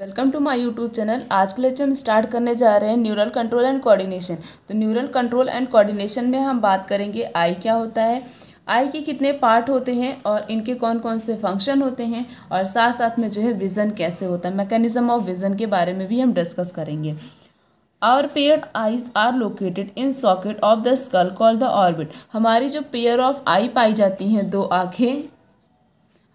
Welcome to my YouTube channel आज के lecture हम स्टार्ट करने जा रहे हैं न्यूरल कंट्रोल एंड कोऑर्डिनेशन तो न्यूरल कंट्रोल एंड कोऑर्डिनेशन में हम बात करेंगे आई क्या होता है आई के कितने पार्ट होते हैं और इनके कौन कौन से फंक्शन होते हैं और साथ साथ में जो है विज़न कैसे होता है मैकेनिज्म ऑफ विज़न के बारे में भी हम डिस्कस करेंगे our pair eyes are located in socket of the skull call the orbit हमारी जो पेयर ऑफ आई पाई जाती हैं दो आँखें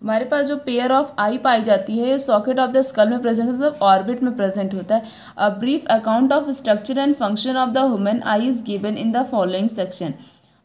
हमारे पास जो पेयर ऑफ आई पाई जाती है ये सॉकेट ऑफ द स्कल में प्रेजेंट होता है ऑर्बिट मतलब में प्रेजेंट होता है a brief account of structure and function of the human eye is given in the following section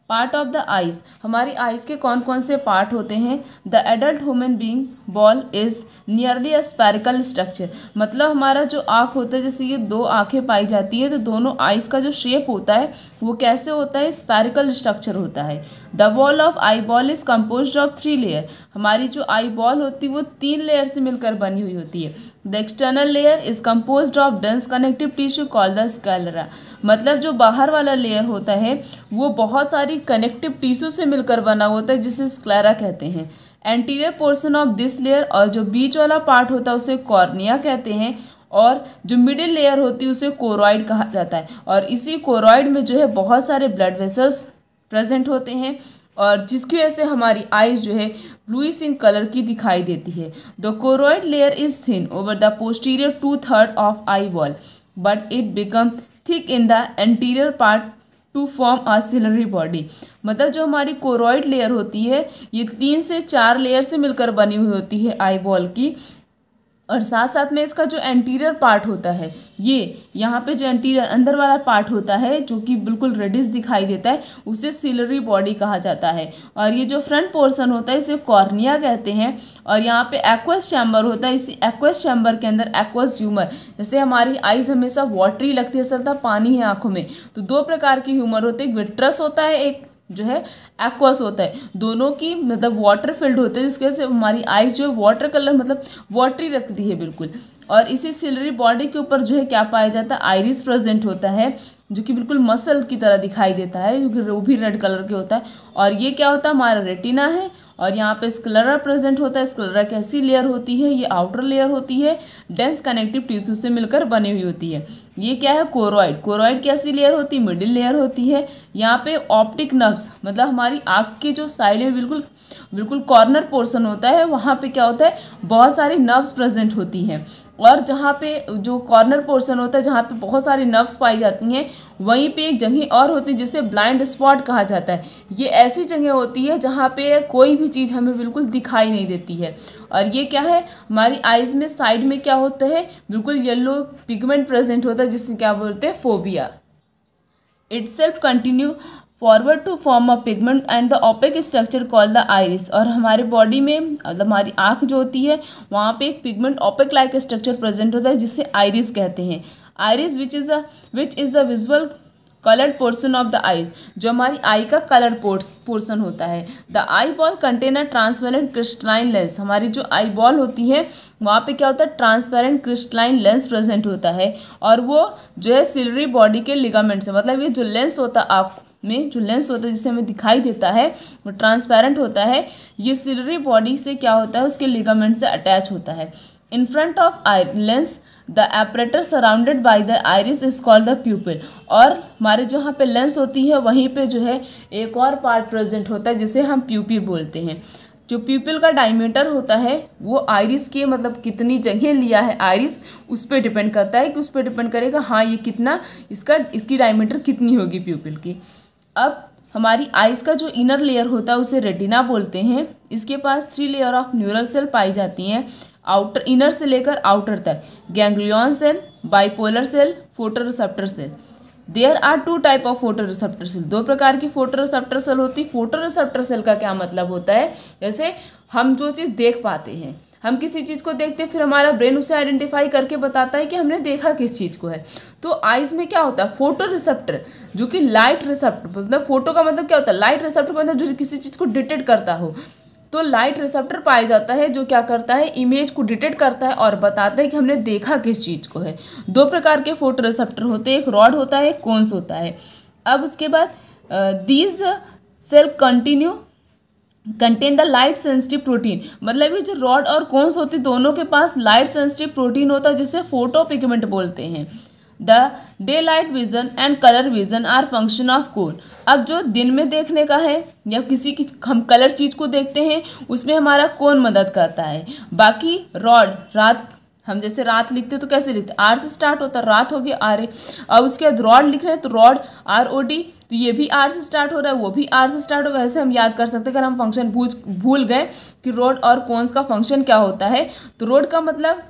part of the eyes हमारी आइज़ के कौन कौन से पार्ट होते हैं the adult human being ball is nearly a spherical structure मतलब हमारा जो आँख होता है जैसे ये दो आँखें पाई जाती है तो दोनों आइज़ का जो शेप होता है वो कैसे होता है स्पेरिकल स्ट्रक्चर होता है the wall of eye ball is compose of three layer हमारी जो आई बॉल होती है वो तीन लेयर से मिलकर बनी हुई होती है the external layer is compose of dense connective tissue call the sclera मतलब जो बाहर वाला लेयर होता है वो बहुत सारी कनेक्टिव टिश्यू से मिलकर बना होता है जिसे स्कैलरा कहते हैं anterior portion of this layer और जो बीच वाला पार्ट होता है उसे कॉर्निया कहते हैं और जो मिडिल लेयर होती है उसे कोरोइड कहा जाता है और इसी कोरोइड में जो है बहुत सारे ब्लड वेसल्स प्रेजेंट होते हैं और जिसकी वजह से हमारी आइज़ जो है ब्लूइश इन कलर की दिखाई देती है the choroid layer is thin over the posterior two third of eye ball but it become thick in the anterior part to form a ciliary body मतलब जो हमारी कोरोइड लेयर होती है ये तीन से चार लेयर से मिलकर बनी हुई होती है आई बॉल की और साथ साथ में इसका जो एंटीरियर पार्ट होता है ये यहाँ पे जो एंटीरियर अंदर वाला पार्ट होता है जो कि बिल्कुल रेडिस दिखाई देता है उसे सिलरी बॉडी कहा जाता है और ये जो फ्रंट पोर्सन होता है इसे कॉर्निया कहते हैं और यहाँ पे एक्वस चैम्बर होता है इसी एक्वस चैम्बर के अंदर एक्वस ह्यूमर जैसे हमारी आइज़ हमेशा वाटरी लगती है असलता पानी है आँखों में तो दो प्रकार के ह्यूमर होते हैं एक विट्रस होता है एक जो है एक्वास होता है दोनों की मतलब वाटर फिल्ड होते हैं जिसकी वजह से हमारी आइज़ जो है वाटर कलर मतलब वाटरी रखती है बिल्कुल और इसी सिलरी बॉडी के ऊपर जो है क्या पाया जाता है आयरिस प्रेजेंट होता है जो कि बिल्कुल मसल की तरह दिखाई देता है वो भी रेड कलर के होता है और ये क्या होता है हमारा रेटिना है और यहाँ पे स्कलरा प्रेजेंट होता है स्कलरा कैसी लेयर होती है ये आउटर लेयर होती है डेंस कनेक्टिव टिश्यू से मिलकर बनी हुई होती है ये क्या है कोरोइड कोरोइड कैसी लेयर होती है मिडिल लेयर होती है यहाँ पे ऑप्टिक नर्व्स मतलब हमारी आँख के जो साइड में बिल्कुल बिल्कुल कॉर्नर पोर्सन होता है वहाँ पे क्या होता है बहुत सारी नर्व्स प्रेजेंट होती हैं और जहाँ पे जो कॉर्नर पोर्सन होता है जहाँ पे बहुत सारी नर्व्स पाई जाती हैं वहीं पे एक जगह और होती है जिसे ब्लाइंड स्पॉट कहा जाता है ये ऐसी जगह होती है जहाँ पे कोई भी चीज़ हमें बिल्कुल दिखाई नहीं देती है और ये क्या है हमारी आइज़ में साइड में क्या होता है बिल्कुल येल्लो पिगमेंट प्रेजेंट होता है जिसे क्या बोलते हैं fovea its self continue forward to form a pigment and the opaque structure call the iris और हमारे बॉडी में मतलब हमारी आँख जो होती है वहाँ पे एक pigment opaque like structure present होता है जिसे आइरिस कहते हैं iris which is a which is the visual coloured portion of the eyes जो हमारी आई का कलर्ड पोर्सन होता है the eye ball container transparent crystalline lens हमारी जो आई बॉल होती है वहाँ पे क्या होता है ट्रांसपेरेंट क्रिस्टलाइन लेंस प्रेजेंट होता है और वो जो है सिलरी बॉडी के लिगामेंट्स है मतलब ये जो लेंस होता है आँख में जो लेंस होता है जिससे हमें दिखाई देता है वो ट्रांसपेरेंट होता है ये सिलरी बॉडी से क्या होता है उसके लिगामेंट से अटैच होता है in front of eye lens the aperture surrounded by the iris is called the pupil और हमारे जो यहाँ पे लेंस होती है वहीं पे जो है एक और पार्ट प्रेजेंट होता है जिसे हम प्यूपिल बोलते हैं जो प्यूपल का डायमीटर होता है वो आयरिस के मतलब कितनी जगह लिया है आयरिस उस पर डिपेंड करता है कि उस पर डिपेंड करेगा हाँ ये कितना इसका इसकी डायमीटर कितनी होगी प्यूपिल की अब हमारी आइज़ का जो इनर लेयर होता है उसे रेटिना बोलते हैं इसके पास three layer of neural cell पाई जाती हैं आउटर इनर से लेकर आउटर तक ganglion cell bipolar cell photoreceptor cell there are two type of photoreceptor cell दो प्रकार की फोटो रिसेप्टर सेल होती फोटो रिसेप्टर सेल का क्या मतलब होता है जैसे हम जो चीज़ देख पाते हैं हम किसी चीज़ को देखते हैं फिर हमारा ब्रेन उसे आइडेंटिफाई करके बताता है कि हमने देखा किस चीज़ को है तो आइज़ में क्या होता है फोटो रिसेप्टर जो कि लाइट रिसेप्टर मतलब फोटो का मतलब क्या होता है लाइट रिसेप्टर मतलब जो किसी चीज़ को डिटेक्ट करता हो तो लाइट रिसेप्टर पाया जाता है जो क्या करता है इमेज को डिटेक्ट करता है और बताता है कि हमने देखा किस चीज़ को है दो प्रकार के फोटो रिसेप्टर होते हैं एक रॉड होता है एक कौनस होता है अब उसके बाद these cell continue contain the light sensitive protein मतलब ये जो रॉड और कोन्स होते दोनों के पास लाइट सेंसिटिव प्रोटीन होता है जिसे फोटो पिगमेंट बोलते हैं the daylight vision and colour vision are function of cone अब जो दिन में देखने का है या किसी की हम कलर चीज़ को देखते हैं उसमें हमारा कोन मदद करता है बाकी रॉड रात हम जैसे रात लिखते तो कैसे लिखते आर से स्टार्ट होता रात हो गया आर ए अब उसके बाद रॉड लिख रहे हैं तो रॉड आर ओ डी तो ये भी आर से स्टार्ट हो रहा है वो भी आर से स्टार्ट होगा ऐसे हम याद कर सकते हैं अगर हम फंक्शन भूल भूल गए कि रोड और कौनस का फंक्शन क्या होता है तो रोड का मतलब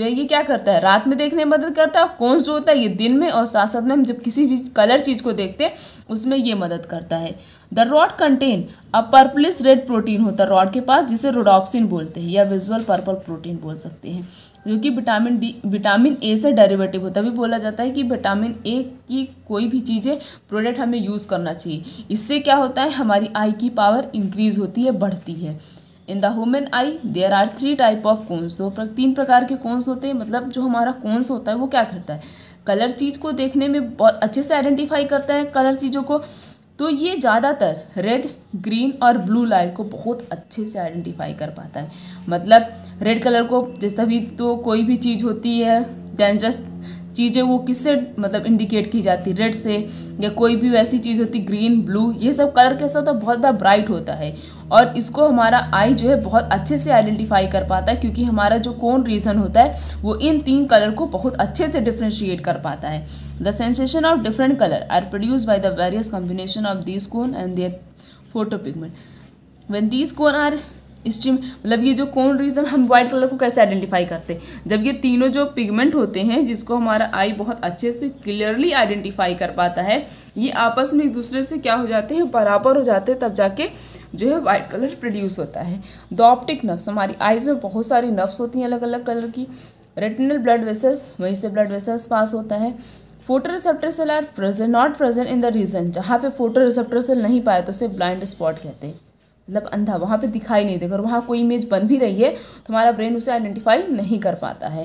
जो ये क्या करता है रात में देखने में मदद करता है कौन जो होता है ये दिन में और साथ साथ में हम जब किसी भी कलर चीज़ को देखते हैं उसमें ये मदद करता है the rod contain a purplish red protein होता है रॉड के पास जिसे रोडॉप्सिन बोलते हैं या विजुअल पर्पल प्रोटीन बोल सकते हैं जो कि विटामिन डी विटामिन ए से डेरिवेटिव होता है भी बोला जाता है कि विटामिन ए की कोई भी चीज़ें प्रोडक्ट हमें यूज़ करना चाहिए इससे क्या होता है हमारी आई की पावर इंक्रीज होती है बढ़ती है in the women eye there are three type of cones दो तीन प्रकार के कोन्स होते हैं मतलब जो हमारा कोन्स होता है वो क्या करता है कलर चीज़ को देखने में बहुत अच्छे से आइडेंटिफाई करता है कलर चीज़ों को तो ये ज़्यादातर रेड ग्रीन और ब्लू लाइट को बहुत अच्छे से आइडेंटिफाई कर पाता है मतलब रेड कलर को जिस तभी तो कोई भी चीज़ होती है डेंजरस चीज़ें वो किससे मतलब इंडिकेट की जाती है रेड से या कोई भी वैसी चीज़ होती ग्रीन ब्लू ये सब कलर तो कैसा होता है बहुत ज़्यादा ब्राइट होता है और इसको हमारा आई जो है बहुत अच्छे से आइडेंटिफाई कर पाता है क्योंकि हमारा जो कौन रीजन होता है वो इन तीन कलर को बहुत अच्छे से डिफ्रेंशिएट कर पाता है the sensation of different colour are produce by the various combination of this cone and their photo pigment when this cone are steam मतलब ये जो कौन रीजन हम व्हाइट कलर को कैसे आइडेंटिफाई करते हैं जब ये तीनों जो पिगमेंट होते हैं जिसको हमारा आई बहुत अच्छे से क्लियरली आइडेंटिफाई कर पाता है ये आपस में एक दूसरे से क्या हो जाते हैं बराबर हो जाते हैं तब जाके जो है वाइट कलर प्रोड्यूस होता है द ऑप्टिक नर्व्स हमारी आइज़ में बहुत सारी नर्व्स होती हैं अलग अलग कलर की रेटिनल ब्लड वेसल्स वहीं से ब्लड वेसल्स पास होता है photoreceptor cell are present not present in the region जहाँ पे फोटो रिसेप्टर सेल नहीं पाया तो उसे ब्लाइंड स्पॉट कहते हैं मतलब अंधा वहाँ पे दिखाई नहीं देगा और वहाँ कोई इमेज बन भी रही है तो हमारा ब्रेन उसे आइडेंटिफाई नहीं कर पाता है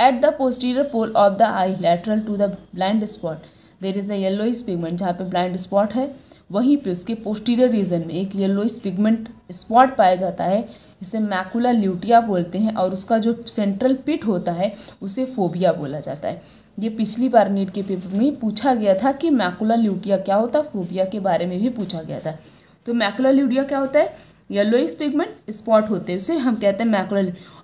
at the posterior pole of the eye lateral to the blind spot there is a yellowish pigment जहाँ पे ब्लाइंड स्पॉट है वहीं पे उसके पोस्टीरियर रीजन में एक येलोइस पिगमेंट स्पॉट पाया जाता है इसे मैकुला ल्यूटिया बोलते हैं और उसका जो सेंट्रल पिट होता है उसे फोबिया बोला जाता है ये पिछली बार नीट के पेपर में पूछा गया था कि मैकुला ल्यूटिया क्या होता है फोबिया के बारे में भी पूछा गया था तो मैकुला ल्यूटिया क्या होता है येलोइस पिगमेंट स्पॉट होते हैं उसे हम कहते हैं मैकुला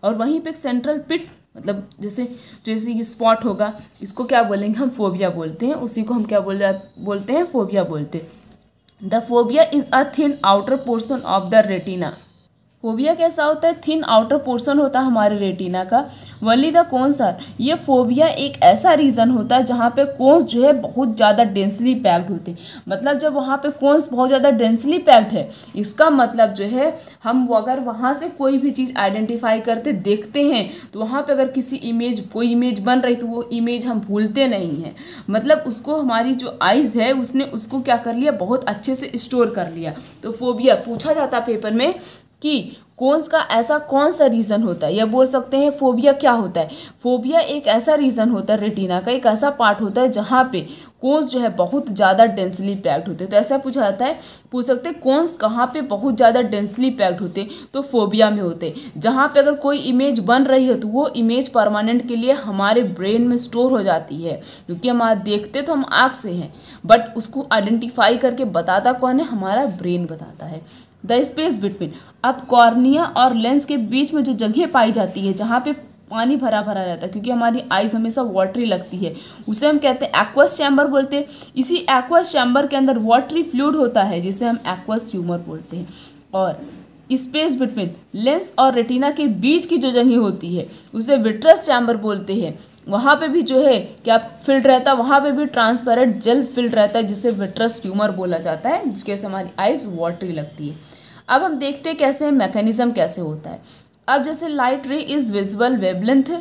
और वहीं पे एक सेंट्रल पिट मतलब जैसे जैसे ये स्पॉट होगा इसको क्या बोलेंगे हम फोबिया बोलते हैं उसी को हम क्या बोल जा बोलते हैं फोबिया बोलते हैं The phobia is a thin outer portion of the retina fovea कैसा होता है थिन आउटर पोर्शन होता है हमारे रेटिना का वली द कोन्स आर ये फोबिया एक ऐसा रीज़न होता है जहाँ पे कोन्स जो है बहुत ज़्यादा डेंसली पैक्ड होते हैं मतलब जब वहाँ पे कोन्स बहुत ज़्यादा डेंसली पैक्ड है इसका मतलब जो है हम अगर वहाँ से कोई भी चीज़ आइडेंटिफाई करते देखते हैं तो वहाँ पर अगर किसी इमेज कोई इमेज बन रही तो वो इमेज हम भूलते नहीं हैं मतलब उसको हमारी जो आइज़ है उसने उसको क्या कर लिया बहुत अच्छे से स्टोर कर लिया तो फोबिया पूछा जाता पेपर में कि कोन्स का ऐसा कौन सा रीज़न होता है या बोल सकते हैं फोबिया क्या होता है फोबिया एक ऐसा रीज़न होता है रेटिना का एक ऐसा पार्ट होता है जहाँ पे कोन्स जो है बहुत ज़्यादा डेंसली पैक्ड होते हैं तो ऐसा पूछा जाता है पूछ सकते हैं कोन्स कहाँ पे बहुत ज़्यादा डेंसली पैक्ड होते तो फोबिया में होते जहाँ पर अगर कोई इमेज बन रही है तो वो इमेज परमानेंट के लिए हमारे ब्रेन में स्टोर हो जाती है क्योंकि हम देखते तो हम आँख से हैं बट उसको आइडेंटिफाई करके बताता कौन है हमारा ब्रेन बताता है द स्पेस बिटवीन अब कॉर्निया और लेंस के बीच में जो जगह पाई जाती है जहाँ पे पानी भरा भरा रहता है क्योंकि हमारी आइज़ हमेशा वाटरी लगती है उसे हम कहते हैं एक्वस चैम्बर बोलते हैं इसी एक्वस चैम्बर के अंदर वाटरी फ्लूड होता है जिसे हम एक्वस ह्यूमर बोलते हैं और स्पेस बिटवीन लेंस और रेटिना के बीच की जो जगह होती है उसे विट्रस चैम्बर बोलते हैं वहाँ पे भी जो है क्या फिल्ड रहता है वहाँ पे भी ट्रांसपेरेंट जल फिल्ड रहता है जिसे विट्रस ट्यूमर बोला जाता है जिसके वजह से हमारी आइज़ वाटरी लगती है अब हम देखते हैं कैसे मैकेनिज़्म कैसे होता है अब जैसे light ray is visible wavelength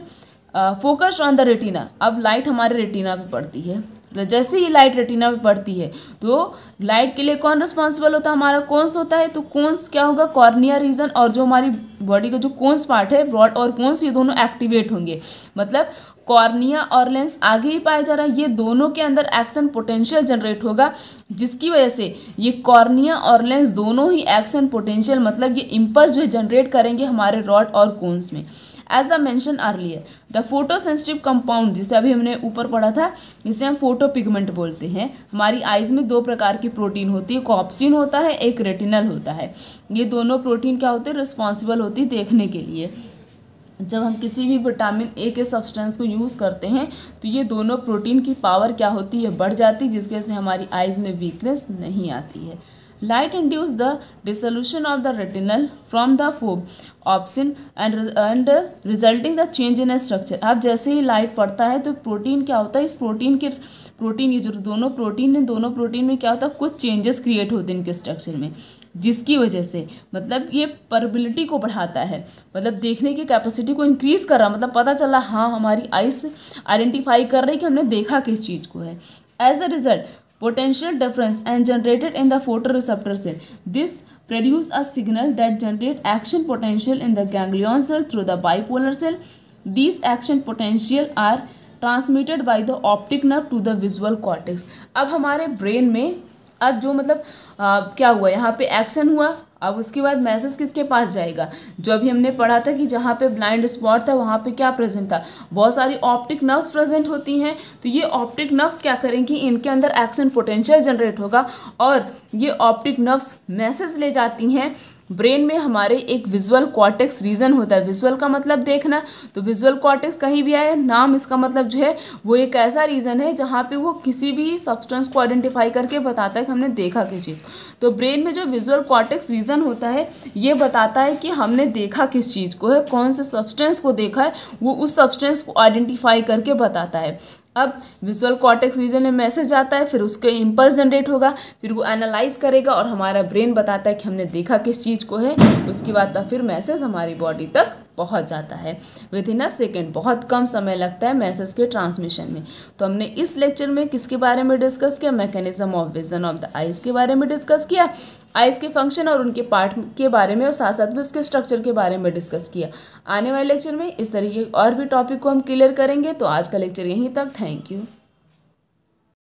focused on the retina अब लाइट हमारे रेटिना पर पड़ती है मतलब जैसे ही लाइट रेटिना पे पड़ती है तो लाइट के लिए कौन रिस्पॉन्सिबल होता है हमारा कौनस होता है तो कौनस क्या होगा कॉर्निया रीजन और जो हमारी बॉडी का जो कौनस पार्ट है ब्रॉड और कौनस ये दोनों एक्टिवेट होंगे मतलब कॉर्निया और लेंस आगे ही पाया जा रहा है ये दोनों के अंदर एक्शन पोटेंशियल जनरेट होगा जिसकी वजह से ये कॉर्निया और लेंस दोनों ही एक्शन पोटेंशियल मतलब ये इम्पल्स जो है जनरेट करेंगे हमारे रॉड और कोन्स में as the mention earlier the photosensitive compound जिसे अभी हमने ऊपर पढ़ा था जिसे हम फोटो पिगमेंट बोलते हैं हमारी आइज़ में दो प्रकार की प्रोटीन होती है कॉप्सिन होता है एक रेटिनल होता है ये दोनों प्रोटीन क्या होते हैं रिस्पॉन्सिबल होती है देखने के लिए जब हम किसी भी विटामिन ए के सब्सटेंस को यूज़ करते हैं तो ये दोनों प्रोटीन की पावर क्या होती है बढ़ जाती है जिसकी वजह से हमारी आइज़ में वीकनेस नहीं आती है Light induces the dissolution of the retinal from the opsin and and resulting the change in structure अब जैसे ही लाइट पड़ता है तो प्रोटीन क्या होता है इस प्रोटीन के प्रोटीन ये जो दोनों प्रोटीन हैं दोनों प्रोटीन में क्या होता है कुछ चेंजेस क्रिएट होते हैं इनके स्ट्रक्चर में जिसकी वजह से मतलब ये परबिलिटी को बढ़ाता है मतलब देखने की कैपेसिटी को इंक्रीज़ कर रहा मतलब पता चला हाँ हमारी आइस आइडेंटिफाई कर रही कि हमने देखा किस चीज़ को है as a result potential difference and generated in the photoreceptor cell. This produce a signal that generate action potential in the ganglion cell through the bipolar cell. These action potential are transmitted by the optic nerve to the visual cortex अब हमारे brain में अब जो मतलब आ, क्या हुआ यहाँ पे एक्शन हुआ अब उसके बाद मैसेज किसके पास जाएगा जो अभी हमने पढ़ा था कि जहाँ पे ब्लाइंड स्पॉट था वहाँ पे क्या प्रेजेंट था बहुत सारी ऑप्टिक नर्व्स प्रेजेंट होती हैं तो ये ऑप्टिक नर्व्स क्या करेंगी इनके अंदर एक्शन पोटेंशियल जनरेट होगा और ये ऑप्टिक नर्व्स मैसेज ले जाती हैं ब्रेन में हमारे एक विजुअल कॉर्टेक्स रीजन होता है विजुअल का मतलब देखना तो विजुअल कॉर्टेक्स कहीं भी आए नाम इसका मतलब जो है वो एक ऐसा रीजन है जहाँ पे वो किसी भी सब्सटेंस को आइडेंटिफाई करके बताता है कि हमने देखा किस चीज़ तो ब्रेन में जो विजुअल कॉर्टेक्स रीजन होता है ये बताता है कि हमने देखा किस चीज़ को है कौन से सब्सटेंस को देखा है वो उस सब्सटेंस को आइडेंटिफाई करके बताता है अब विजुअल कॉटेक्स रीजन में मैसेज आता है फिर उसके इम्पल्स जनरेट होगा फिर वो एनालाइज करेगा और हमारा ब्रेन बताता है कि हमने देखा किस चीज़ को है उसके बाद तो फिर मैसेज हमारी बॉडी तक पहुंच जाता है विद इन अ सेकेंड बहुत कम समय लगता है मैसेज के ट्रांसमिशन में तो हमने इस लेक्चर में किसके बारे में डिस्कस किया mechanism of vision of the eyes के बारे में डिस्कस किया आइज़ के फंक्शन और उनके पार्ट के बारे में और साथ साथ में उसके स्ट्रक्चर के बारे में डिस्कस किया आने वाले लेक्चर में इस तरीके और भी टॉपिक को हम क्लियर करेंगे तो आज का लेक्चर यहीं तक थैंक यू